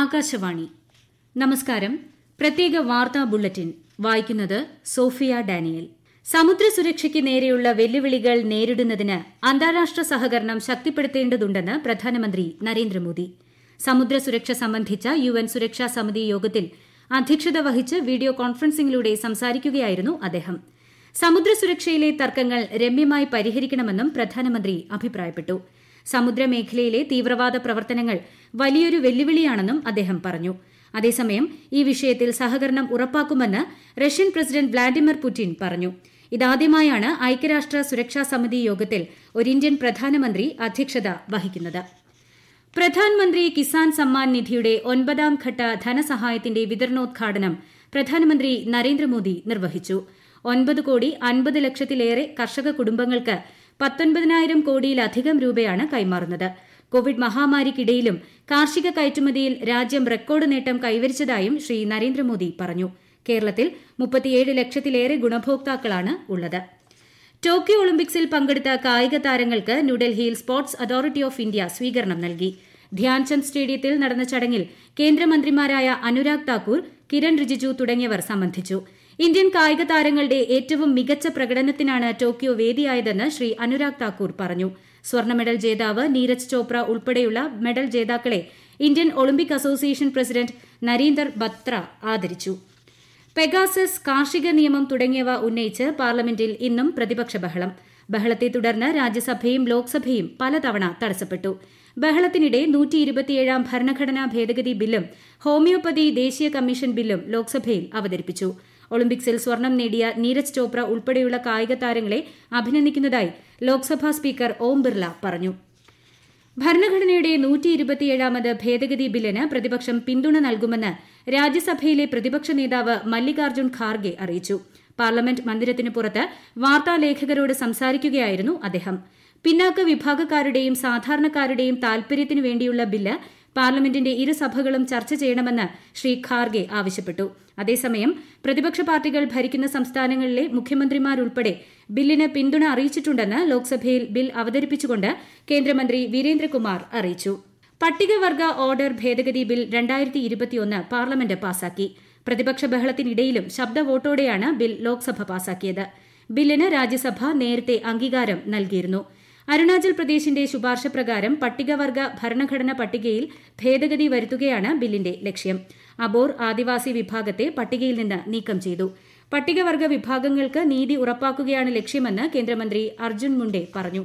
ആകാശവാണി നമസ്കാരം പ്രത്യേക വാർത്താ ബുള്ളറ്റിൻ വായിക്കുന്നത് സോഫിയ ഡാനിയൽ സമുദ്ര സുരക്ഷയ്ക്ക് നേരെയുള്ള വെല്ലുവിളികൾ നേരിടുന്നതിന് അന്താരാഷ്ട്ര സഹകരണം ശക്തിപ്പെടുത്തേണ്ടതുണ്ടെന്ന് പ്രധാനമന്ത്രി നരേന്ദ്രമോദി സമുദ്ര സുരക്ഷ സംബന്ധിച്ച യു എൻ സുരക്ഷാ സമിതി യോഗത്തിൽ അധ്യക്ഷത വഹിച്ച് വീഡിയോ കോൺഫറൻസിംഗിലൂടെ സംസാരിക്കുകയായിരുന്നു അദ്ദേഹം സമുദ്ര സുരക്ഷയിലെ തർക്കങ്ങൾ രമ്യമായി പരിഹരിക്കണമെന്നും പ്രധാനമന്ത്രി അഭിപ്രായപ്പെട്ടു സമുദ്രമേഖലയിലെ തീവ്രവാദ പ്രവർത്തനങ്ങൾ വലിയൊരു വെല്ലുവിളിയാണെന്നും അദ്ദേഹം പറഞ്ഞു അതേസമയം ഈ വിഷയത്തിൽ സഹകരണം ഉറപ്പാക്കുമെന്ന് റഷ്യൻ പ്രസിഡന്റ് വ്ളാഡിമിർ പുടിൻ പറഞ്ഞു ഇതാദ്യമായാണ് ഐക്യരാഷ്ട്ര സുരക്ഷാ സമിതി യോഗത്തിൽ ഒരു ഇന്ത്യൻ പ്രധാനമന്ത്രി അധ്യക്ഷത വഹിക്കുന്നത് പ്രധാനമന്ത്രി കിസാൻ സമ്മാൻ നിധിയുടെ ഒൻപതാം ഘട്ട ധനസഹായത്തിന്റെ വിതരണോദ്ഘാടനം പ്രധാനമന്ത്രി നരേന്ദ്രമോദി നിർവഹിച്ചു ഒൻപത് കോടി അൻപത് ലക്ഷത്തിലേറെ കർഷക കുടുംബങ്ങൾക്ക് പത്തൊൻപതിനായിരം കോടിയിലധികം രൂപയാണ് കൈമാറുന്നത് കോവിഡ് മഹാമാരിക്കിടയിലും കാർഷിക കയറ്റുമതിയിൽ രാജ്യം റെക്കോർഡ് നേട്ടം കൈവരിച്ചതായും ശ്രീ നരേന്ദ്രമോദി പറഞ്ഞു കേരളത്തിൽ മുപ്പത്തിയേഴ് ലക്ഷത്തിലേറെ ഗുണഭോക്താക്കളാണ് ഉള്ളത് ടോക്കിയോ ഒളിമ്പിക്സിൽ പങ്കെടുത്ത കായിക താരങ്ങൾക്ക് ന്യൂഡൽഹിയിൽ സ്പോർട്സ് അതോറിറ്റി ഓഫ് ഇന്ത്യ സ്വീകരണം നൽകി ധ്യാൻചന്ദ് സ്റ്റേഡിയത്തിൽ നടന്ന ചടങ്ങിൽ കേന്ദ്രമന്ത്രിമാരായ അനുരാഗ് താക്കൂർ കിരൺ റിജിജു തുടങ്ങിയവർ സംബന്ധിച്ചു ഇന്ത്യൻ കായിക താരങ്ങളുടെ ഏറ്റവും മികച്ച പ്രകടനത്തിനാണ് ടോക്കിയോ വേദിയായതെന്ന് ശ്രീ അനുരാഗ് താക്കൂർ പറഞ്ഞു സ്വർണ്ണ മെഡൽ ജേതാവ് നീരജ് ചോപ്ര ഉൾപ്പെടെയുള്ള മെഡൽ ജേതാക്കളെ Indian Olympic association president Narinder Batra ആദരിച്ചു പെഗാസസ് കാർഷിക നിയമം തുടങ്ങിയവ ഉന്നയിച്ച് പാർലമെന്റിൽ ഇന്നും പ്രതിപക്ഷ ബഹളം ബഹളത്തെ തുടർന്ന് രാജ്യസഭയും ലോക്സഭയും പലതവണ തടസ്സപ്പെട്ടു ബഹളത്തിനിടെ നൂറ്റി ഇരുപത്തിയേഴാം ഭരണഘടനാ ഭേദഗതി ബില്ലും ഹോമിയോപ്പതി ദേശീയ കമ്മീഷൻ ബില്ലും ലോക്സഭയിൽ അവതരിപ്പിച്ചു ഒളിമ്പിക്സിൽ സ്വർണം നേടിയ നീരജ് ചോപ്ര ഉൾപ്പെടെയുള്ള കായിക താരങ്ങളെ അഭിനന്ദിക്കുന്നതായി ലോക്സഭാ സ്പീക്കർ ഓം ബിർള പറഞ്ഞു ഭരണഘടനയുടെ നൂറ്റി ഇരുപത്തിയേഴാമത് ഭേദഗതി ബില്ലിന് പ്രതിപക്ഷം പിന്തുണ നൽകുമെന്ന് രാജ്യസഭയിലെ പ്രതിപക്ഷ നേതാവ് മല്ലികാർജ്ജുൻ ഖാർഗെ അറിയിച്ചു പാർലമെന്റ് മന്ദിരത്തിന് പുറത്ത് വാർത്താലേഖകരോട് സംസാരിക്കുകയായിരുന്നു അദ്ദേഹം പിന്നാക്ക വിഭാഗക്കാരുടെയും സാധാരണക്കാരുടെയും താൽപര്യത്തിനു വേണ്ടിയുള്ള ബില്ല് പാർലമെന്റിന്റെ ഇരുസഭകളും ചർച്ച ചെയ്യണമെന്ന് ശ്രീ ഖാർഗെ ആവശ്യപ്പെട്ടു അതേസമയം പ്രതിപക്ഷ പാർട്ടികൾ ഭരിക്കുന്ന സംസ്ഥാനങ്ങളിലെ മുഖ്യമന്ത്രിമാരുൾപ്പെടെ ബില്ലിന് പിന്തുണ അറിയിച്ചിട്ടുണ്ടെന്ന് ലോക്സഭയിൽ ബിൽ അവതരിപ്പിച്ചുകൊണ്ട് കേന്ദ്രമന്ത്രി വീരേന്ദ്രകുമാർ അറിയിച്ചു പട്ടികവർഗ ഓർഡർ ഭേദഗതി ബിൽ രണ്ടായിരത്തി ഇരുപത്തിയൊന്ന് പാർലമെന്റ് പാസാക്കി പ്രതിപക്ഷ ബഹളത്തിനിടയിലും ശബ്ദ വോട്ടോടെയാണ് ബിൽ ലോക്സഭ പാസാക്കിയത് ബില്ലിന് രാജ്യസഭ നേരത്തെ അംഗീകാരം നൽകിയിരുന്നു അരുണാചൽ പ്രദേശിന്റെ ശുപാർശ പ്രകാരം പട്ടികവർഗ ഭരണഘടന പട്ടികയിൽ ഭേദഗതി വരുത്തുകയാണ് ബില്ലിന്റെ ലക്ഷ്യം അബോർ ആദിവാസി വിഭാഗത്തെ പട്ടികയിൽ നിന്ന് നീക്കം ചെയ്തു പട്ടികവർഗ വിഭാഗങ്ങൾക്ക് നീതി ഉറപ്പാക്കുകയാണ് ലക്ഷ്യമെന്ന് കേന്ദ്രമന്ത്രി അർജുൻ മുണ്ടെ പറഞ്ഞു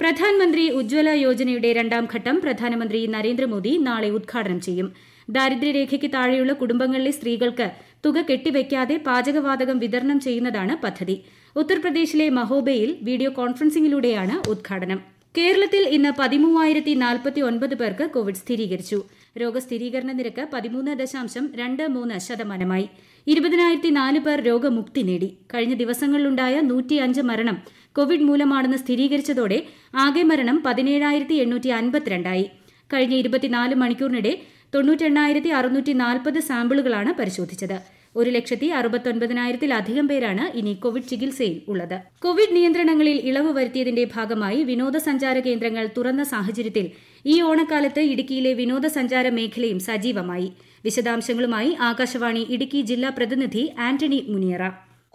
പ്രധാനമന്ത്രി ഉജ്ജ്വല യോജനയുടെ രണ്ടാം ഘട്ടം പ്രധാനമന്ത്രി നരേന്ദ്രമോദി നാളെ ഉദ്ഘാടനം ചെയ്യും ദാരിദ്ര്യരേഖയ്ക്ക് താഴെയുള്ള കുടുംബങ്ങളിലെ സ്ത്രീകൾക്ക് തുക കെട്ടിവയ്ക്കാതെ പാചകവാതകം വിതരണം ചെയ്യുന്നതാണ് പദ്ധതി ഉത്തർപ്രദേശിലെ മഹോബയിൽ വീഡിയോ കോൺഫറൻസിംഗിലൂടെയാണ് ഉദ്ഘാടനം കേരളത്തിൽ ഇന്ന് പതിമൂവായിരത്തി നാൽപ്പത്തി ഒൻപത് പേർക്ക് കോവിഡ് സ്ഥിരീകരിച്ചു രോഗസ്ഥിരീകരണ നിരക്ക് പതിമൂന്ന് ദശാംശം രണ്ട് മൂന്ന് ശതമാനമായി ഇരുപതിനായിരത്തി നാല് പേർ രോഗമുക്തി നേടി കഴിഞ്ഞ ദിവസങ്ങളിലുണ്ടായ നൂറ്റിയഞ്ച് മരണം കോവിഡ് മൂലമാണെന്ന് സ്ഥിരീകരിച്ചതോടെ ആകെ മരണം പതിനേഴായിരത്തി എണ്ണൂറ്റി അൻപത്തിരണ്ടായി കഴിഞ്ഞ ഇരുപത്തിനാല് മണിക്കൂറിനിടെ തൊണ്ണൂറ്റെണ്ണായിരത്തി അറുന്നൂറ്റി നാൽപ്പത് സാമ്പിളുകളാണ് പരിശോധിച്ചത് ഒരു ലക്ഷത്തി അറുപത്തൊൻപതിനായിരത്തിലധികം പേരാണ് ഇനി കോവിഡ് ചികിത്സയിൽ ഉള്ളത് കോവിഡ് നിയന്ത്രണങ്ങളിൽ ഇളവ് വരുത്തിയതിന്റെ ഭാഗമായി വിനോദസഞ്ചാര കേന്ദ്രങ്ങൾ തുറന്ന സാഹചര്യത്തിൽ ഈ ഓണക്കാലത്ത് ഇടുക്കിയിലെ വിനോദസഞ്ചാര മേഖലയും സജീവമായി വിശദാംശങ്ങളുമായി ആകാശവാണി ഇടുക്കി ജില്ലാ പ്രതിനിധി ആന്റണി മുനിയറ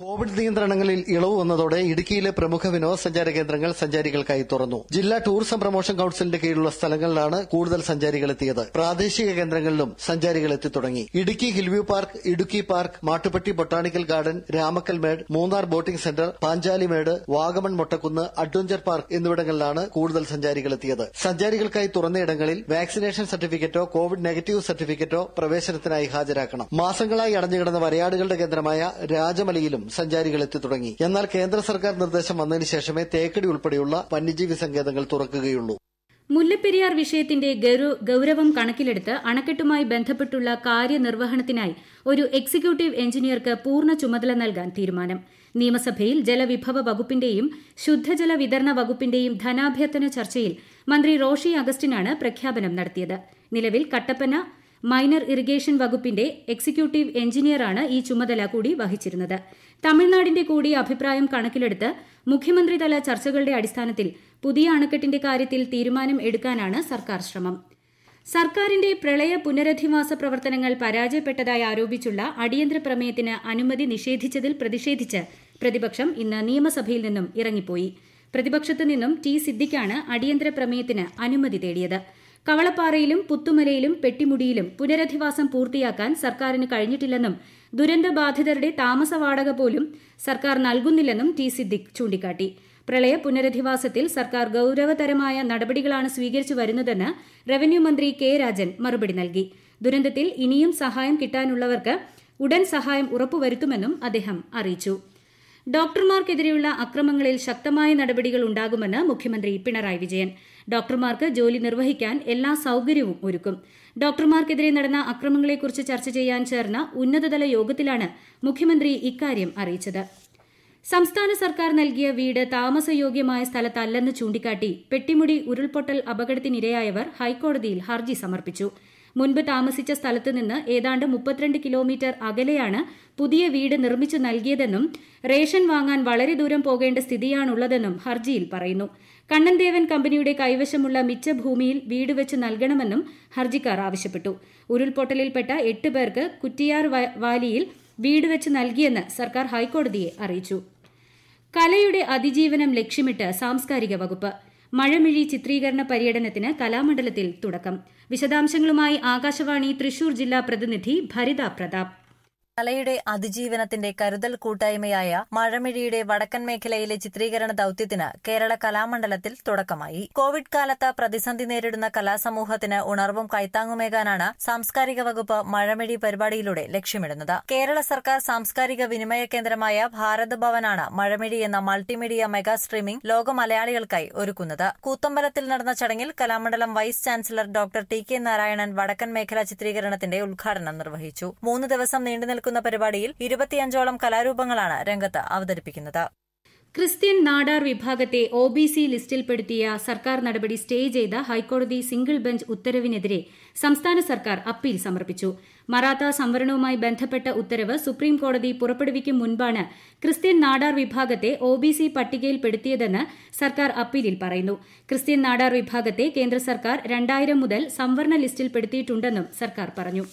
കോവിഡ് നിയന്ത്രണങ്ങളിൽ ഇളവ് വന്നതോടെ ഇടുക്കിയിലെ പ്രമുഖ വിനോദസഞ്ചാര കേന്ദ്രങ്ങൾ സഞ്ചാരികൾക്കായി തുറന്നു ജില്ലാ ടൂറിസം പ്രൊമോഷൻ കൌൺസിലിന്റെ കീഴിലുള്ള സ്ഥലങ്ങളിലാണ് കൂടുതൽ സഞ്ചാരികളെത്തിയത് പ്രാദേശിക കേന്ദ്രങ്ങളിലും സഞ്ചാരികളെത്തി തുടങ്ങി Idukki hill view park Idukki park Mattupetty botanical garden Ramakkalmedu Munnar boating centre Panchalimedu Vagamon Mottakunnu adventure park എന്നിവിടങ്ങളിലാണ് കൂടുതൽ സഞ്ചാരികളെത്തിയത് സഞ്ചാരികൾക്കായി തുറന്ന ഇടങ്ങളിൽ വാക്സിനേഷൻ സർട്ടിഫിക്കറ്റോ കോവിഡ് നെഗറ്റീവ് സർട്ടിഫിക്കറ്റോ പ്രവേശനത്തിനായി ഹാജരാക്കണം മാസങ്ങളായി അടഞ്ഞുകിടന്ന വരയാടുകളുടെ കേന്ദ്രമായ രാജമലയിലും സഞ്ചാരികൾ എത്തി തുടങ്ങി എന്നാൽ കേന്ദ്ര സർക്കാർ നിർദ്ദേശം വന്നതിന് ശേഷമേ തേക്കടി ഉൾപ്പെടെയുള്ള വന്യജീവി സങ്കേതങ്ങൾ തുറക്കുകയുള്ളൂ മുല്ലപ്പെരിയാർ വിഷയത്തിന്റെ ഗൌരവം കണക്കിലെടുത്ത് അണക്കെട്ടുമായി ബന്ധപ്പെട്ടുള്ള കാര്യനിർവഹണത്തിനായി ഒരു എക്സിക്യൂട്ടീവ് എഞ്ചിനീയർക്ക് പൂർണ്ണ ചുമതല നൽകാൻ തീരുമാനം നിയമസഭയിൽ ജലവിഭവ വകുപ്പിന്റെയും ശുദ്ധജല വിതരണ വകുപ്പിന്റെയും ധനാഭ്യർത്ഥന ചർച്ചയിൽ മന്ത്രി റോഷി അഗസ്റ്റിനാണ് പ്രഖ്യാപനം നടത്തിയത് നിലവിൽ കട്ടപ്പന മൈനർ ഇറിഗേഷൻ വകുപ്പിന്റെ എക്സിക്യൂട്ടീവ് എഞ്ചിനീയറാണ് ഈ ചുമതല കൂടി വഹിച്ചിരുന്നത് തമിഴ്നാടിന്റെ കൂടി അഭിപ്രായം കണക്കിലെടുത്ത് മുഖ്യമന്ത്രിതല ചർച്ചകളുടെ അടിസ്ഥാനത്തിൽ പുതിയ അണക്കെട്ടിന്റെ കാര്യത്തിൽ തീരുമാനം എടുക്കാനാണ് സർക്കാർ ശ്രമം സർക്കാരിന്റെ പ്രളയ പുനരധിവാസ പ്രവർത്തനങ്ങൾ പരാജയപ്പെട്ടതായി ആരോപിച്ചുള്ള അടിയന്തര പ്രമേയത്തിന് അനുമതി നിഷേധിച്ചതിൽ പ്രതിഷേധിച്ച് പ്രതിപക്ഷം ഇന്ന് നിയമസഭയിൽ നിന്നും ഇറങ്ങിപ്പോയി പ്രതിപക്ഷത്തു നിന്നും ടി സിദ്ദിഖാണ് അടിയന്തര പ്രമേയത്തിന് അനുമതി തേടിയത് കവളപ്പാറയിലും പുത്തുമലയിലും പെട്ടിമുടിയിലും പുനരധിവാസം പൂർത്തിയാക്കാൻ സർക്കാരിന് കഴിഞ്ഞിട്ടില്ലെന്നും ദുരന്തബാധിതരുടെ താമസവാടക പോലും സർക്കാർ നൽകുന്നില്ലെന്നും ടി സിദ്ദിഖ് ചൂണ്ടിക്കാട്ടി പ്രളയ പുനരധിവാസത്തിൽ സർക്കാർ ഗൌരവതരമായ നടപടികളാണ് സ്വീകരിച്ചു വരുന്നതെന്ന് റവന്യൂ മന്ത്രി കെ രാജൻ മറുപടി നൽകി ദുരന്തത്തിൽ ഇനിയും സഹായം കിട്ടാനുള്ളവർക്ക് ഉടൻ സഹായം ഉറപ്പുവരുത്തുമെന്നും അദ്ദേഹം അറിയിച്ചു ഡോക്ടർമാർക്കെതിരെയുള്ള അക്രമങ്ങളിൽ ശക്തമായ നടപടികൾ ഉണ്ടാകുമെന്ന് മുഖ്യമന്ത്രി പിണറായി വിജയൻ ഡോക്ടർമാർക്ക് ജോലി നിർവഹിക്കാൻ എല്ലാ സൌകര്യവും ഒരുക്കും ഡോക്ടർമാർക്കെതിരെ നടന്ന അക്രമങ്ങളെക്കുറിച്ച് ചർച്ച ചെയ്യാൻ ചേർന്ന ഉന്നതതല യോഗത്തിലാണ് മുഖ്യമന്ത്രി ഇക്കാര്യം അറിയിച്ചത് സംസ്ഥാന സർക്കാർ നൽകിയ വീട് താമസയോഗ്യമായ സ്ഥലത്തല്ലെന്ന് ചൂണ്ടിക്കാട്ടി പെട്ടിമുടി ഉരുൾപൊട്ടൽ അപകടത്തിനിരയായവർ ഹൈക്കോടതിയിൽ ഹർജി സമർപ്പിച്ചു മുൻപ് താമസിച്ച സ്ഥലത്ത് നിന്ന് ഏതാണ്ട് മുപ്പത്തിരണ്ട് കിലോമീറ്റർ അകലെയാണ് പുതിയ വീട് നിർമ്മിച്ചു നൽകിയതെന്നും റേഷൻ വാങ്ങാൻ വളരെ ദൂരം പോകേണ്ട സ്ഥിതിയാണുള്ളതെന്നും ഹർജിയിൽ പറയുന്നു കണ്ണൻദേവൻ കമ്പനിയുടെ കൈവശമുള്ള മിച്ച ഭൂമിയിൽ വീട് വെച്ച് നൽകണമെന്നും ഹർജിക്കാർ ആവശ്യപ്പെട്ടു ഉരുൾപൊട്ടലിൽപ്പെട്ട എട്ട് പേർക്ക് കുറ്റിയാർ വാലിയിൽ വീട് വെച്ച് നൽകിയെന്ന് സർക്കാർ ഹൈക്കോടതിയെ അറിയിച്ചു കലയുടെ അതിജീവനം ലക്ഷ്യമിട്ട് സാംസ്കാരിക വകുപ്പ് മഴമിഴി ചിത്രീകരണ പര്യടനത്തിന് കലാമണ്ഡലത്തിൽ തുടക്കം വിശദാംശങ്ങളുമായി ആകാശവാണി തൃശൂർ ജില്ലാ പ്രതിനിധി ഭരിത പ്രതാപ് കലയുടെ അതിജീവനത്തിന്റെ കരുതൽ കൂട്ടായ്മയായ മഴമിഴിയുടെ വടക്കൻ മേഖലയിലെ ചിത്രീകരണ ദൌത്യത്തിന് കേരള കലാമണ്ഡലത്തിൽ തുടക്കമായി കോവിഡ് കാലത്ത് പ്രതിസന്ധി നേരിടുന്ന കലാസമൂഹത്തിന് ഉണർവും കൈത്താങ്ങുമേകാനാണ് സാംസ്കാരിക വകുപ്പ് മഴമിഴി പരിപാടിയിലൂടെ ലക്ഷ്യമിടുന്നത് കേരള സർക്കാർ സാംസ്കാരിക വിനിമയ കേന്ദ്രമായ ഭാരത് ഭവനാണ് മഴമിഴി എന്ന മൾട്ടിമീഡിയ മെഗാ സ്ട്രീമിംഗ് ലോക മലയാളികൾക്കായി ഒരുക്കുന്നത് കൂത്തമ്പലത്തിൽ നടന്ന ചടങ്ങിൽ Kalamandalam vice chancellor doctor T K Narayanan വടക്കൻ മേഖലാ ചിത്രീകരണത്തിന്റെ ഉദ്ഘാടനം നിർവഹിച്ചു മൂന്ന് ദിവസം നീണ്ടു ഒരുക്കുന്ന പരിപാടിയിൽ ഇരുപത്തിയഞ്ചോളം കലാരൂപങ്ങളാണ് രംഗത്ത് അവതരിപ്പിക്കുന്നത് ക്രിസ്ത്യൻ നാടാർ വിഭാഗത്തെ ഒ ബി സി ലിസ്റ്റിൽപ്പെടുത്തിയ സർക്കാർ നടപടി സ്റ്റേ ചെയ്ത ഹൈക്കോടതി സിംഗിൾ ബെഞ്ച് ഉത്തരവിനെതിരെ സംസ്ഥാന സർക്കാർ അപ്പീൽ സമർപ്പിച്ചു മറാത്ത സംവരണവുമായി ബന്ധപ്പെട്ട ഉത്തരവ് സുപ്രീം കോടതി പുറപ്പെടുവിക്കും മുൻപാണ് ക്രിസ്ത്യൻ നാടാർ വിഭാഗത്തെ ഒ ബി സി പട്ടികയിൽപ്പെടുത്തിയതെന്ന് സർക്കാർ അപ്പീലിൽ പറയുന്നു ക്രിസ്ത്യൻ നാടാർ വിഭാഗത്തെ കേന്ദ്ര സർക്കാർ രണ്ടായിരം മുതൽ സംവരണ ലിസ്റ്റിൽപ്പെടുത്തിയിട്ടുണ്ടെന്നും സർക്കാർ പറഞ്ഞു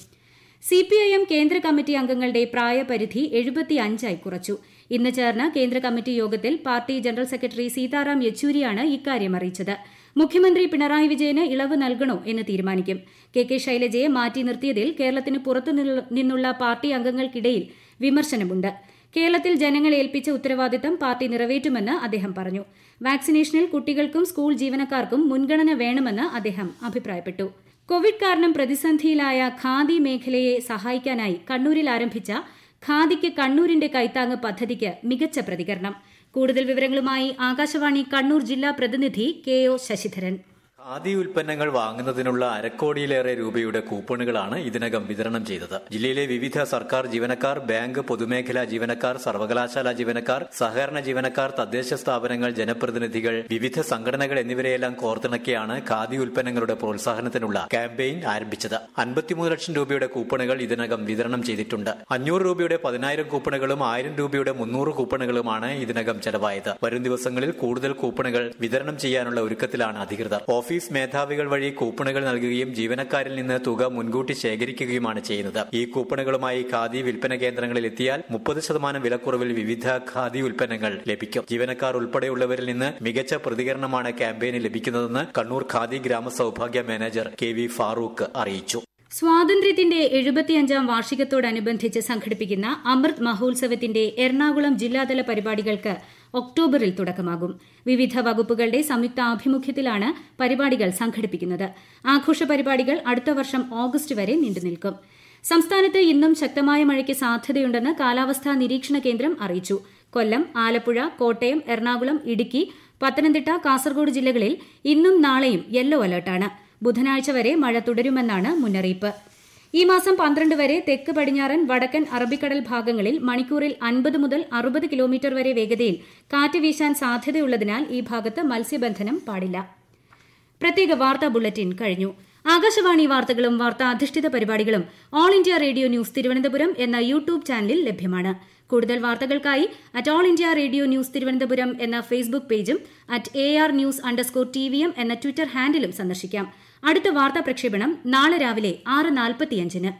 സിപിഐഎം കേന്ദ്ര കമ്മിറ്റി അംഗങ്ങളുടെ പ്രായപരിധി എഴുപത്തിയഞ്ചായി കുറച്ചു ഇന്ന് ചേർന്ന കേന്ദ്ര കമ്മിറ്റി യോഗത്തിൽ പാർട്ടി ജനറൽ സെക്രട്ടറി സീതാറാം യെച്ചൂരിയാണ് ഇക്കാര്യം അറിയിച്ചത് മുഖ്യമന്ത്രി പിണറായി വിജയന് ഇളവ് നൽകണോ എന്ന് തീരുമാനിക്കും കെ കെ ശൈലജയെ മാറ്റി നിർത്തിയതിൽ കേരളത്തിന് പുറത്തു നിന്നുള്ള പാർട്ടി അംഗങ്ങൾക്കിടയിൽ വിമർശനമുണ്ട് കേരളത്തിൽ ജനങ്ങളെ ഏൽപ്പിച്ച ഉത്തരവാദിത്തം പാർട്ടി നിറവേറ്റുമെന്ന് അദ്ദേഹം പറഞ്ഞു വാക്സിനേഷനിൽ കുട്ടികൾക്കും സ്കൂൾ ജീവനക്കാർക്കും മുൻഗണന വേണമെന്ന് അദ്ദേഹം അഭിപ്രായപ്പെട്ടു കോവിഡ് കാരണം പ്രതിസന്ധിയിലായ ഖാദി മേഖലയെ സഹായിക്കാനായി കണ്ണൂരിൽ ആരംഭിച്ച ഖാദിക്ക് കണ്ണൂരിന്റെ കൈത്താങ്ങ് പദ്ധതിക്ക് മികച്ച പ്രതികരണം കൂടുതൽ വിവരങ്ങളുമായി ആകാശവാണി കണ്ണൂർ ജില്ലാ പ്രതിനിധി കെ ഒ ശശിധരൻ ഖാദി ഉൽപ്പന്നങ്ങൾ വാങ്ങുന്നതിനുള്ള അരക്കോടിയിലേറെ രൂപയുടെ കൂപ്പണുകളാണ് ഇതിനകം വിതരണം ചെയ്തത് ജില്ലയിലെ വിവിധ സർക്കാർ ജീവനക്കാർ ബാങ്ക് പൊതുമേഖലാ ജീവനക്കാർ സർവകലാശാല ജീവനക്കാർ സഹകരണ ജീവനക്കാർ തദ്ദേശ സ്ഥാപനങ്ങൾ ജനപ്രതിനിധികൾ വിവിധ സംഘടനകൾ എന്നിവരെയെല്ലാം കോർത്തിണക്കിയാണ് ഖാദി ഉൽപ്പന്നങ്ങളുടെ പ്രോത്സാഹനത്തിനുള്ള ക്യാമ്പയിൻ ആരംഭിച്ചത് അൻപത്തിമൂന്ന് ലക്ഷം രൂപയുടെ കൂപ്പണുകൾ ഇതിനകം വിതരണം ചെയ്തിട്ടുണ്ട് അഞ്ഞൂറ് രൂപയുടെ പതിനായിരം കൂപ്പണുകളും ആയിരം രൂപയുടെ മുന്നൂറ് കൂപ്പണുകളുമാണ് ഇതിനകം ചെലവായത് വരും ദിവസങ്ങളിൽ കൂടുതൽ കൂപ്പണുകൾ വിതരണം ചെയ്യാനുള്ള ഒരുക്കത്തിലാണ് അധികൃതർ ഓഫീസ് മേധാവികൾ വഴി കൂപ്പണുകൾ നൽകുകയും ജീവനക്കാരിൽ നിന്ന് തുക മുൻകൂട്ടി ശേഖരിക്കുകയുമാണ് ചെയ്യുന്നത് ഈ കൂപ്പണുകളുമായി ഖാദി വിൽപ്പന കേന്ദ്രങ്ങളിൽ എത്തിയാൽ മുപ്പത് ശതമാനം വിലക്കുറവിൽ വിവിധ ഖാദി ഉൽപ്പന്നങ്ങൾ ലഭിക്കും ജീവനക്കാർ ഉൾപ്പെടെയുള്ളവരിൽ നിന്ന് മികച്ച പ്രതികരണമാണ് ക്യാമ്പയിന് ലഭിക്കുന്നതെന്ന് Kannur Khadi Gramasoubhagya manager K V Farooq അറിയിച്ചു സ്വാതന്ത്ര്യത്തിന്റെ എഴുപത്തിയഞ്ചാം വാർഷികത്തോടനുബന്ധിച്ച് സംഘടിപ്പിക്കുന്ന അമൃത് മഹോത്സവത്തിന്റെ എറണാകുളം ജില്ലാതല പരിപാടികൾക്ക് ഒക്ടോബറിൽ തുടക്കമാകും വിവിധ വകുപ്പുകളുടെ സംയുക്ത ആഭിമുഖ്യത്തിലാണ് പരിപാടികൾ സംഘടിപ്പിക്കുന്നത് ആഘോഷ പരിപാടികൾ അടുത്ത വർഷം ഓഗസ്റ്റ് വരെ നീണ്ടുനിൽക്കും സംസ്ഥാനത്ത് ഇന്നും ശക്തമായ മഴയ്ക്ക് സാധ്യതയുണ്ടെന്ന് കാലാവസ്ഥാ നിരീക്ഷണ കേന്ദ്രം അറിയിച്ചു കൊല്ലം ആലപ്പുഴ കോട്ടയം എറണാകുളം ഇടുക്കി പത്തനംതിട്ട കാസർഗോഡ് ജില്ലകളിൽ ഇന്നും നാളെയും യെല്ലോ അലർട്ടാണ് ബുധനാഴ്ച വരെ മഴ തുടരുമെന്നാണ് മുന്നറിയിപ്പ് ഈ മാസം പന്ത്രണ്ട് വരെ തെക്ക് പടിഞ്ഞാറൻ വടക്കൻ അറബിക്കടൽ ഭാഗങ്ങളിൽ മണിക്കൂറിൽ അൻപത് മുതൽ അറുപത് കിലോമീറ്റർ വരെ വേഗതയിൽ കാറ്റ് വീശാൻ സാധ്യതയുള്ളതിനാൽ ഈ ഭാഗത്ത് മത്സ്യബന്ധനം പാടില്ല പ്രത്യേക വാർത്താ ബുള്ളറ്റിൻ കഴിഞ്ഞു ആകാശവാണി വാർത്തകളും വാർത്താ അധിഷ്ഠിത പരിപാടികളും all India radio news Thiruvananthapuram എന്ന യൂട്യൂബ് ചാനലിൽ ലഭ്യമാണ് കൂടുതൽ വാർത്തകൾക്കായി at all India radio news Thiruvananthapuram എന്ന ഫേസ്ബുക്ക് പേജും at A R news underscore T വിയും എന്ന ട്വിറ്റർ ഹാൻഡിലും സന്ദർശിക്കാം അടുത്ത വാർത്താ പ്രക്ഷേപണം നാളെ രാവിലെ ആറ് നാൽപ്പത്തിയഞ്ചിന്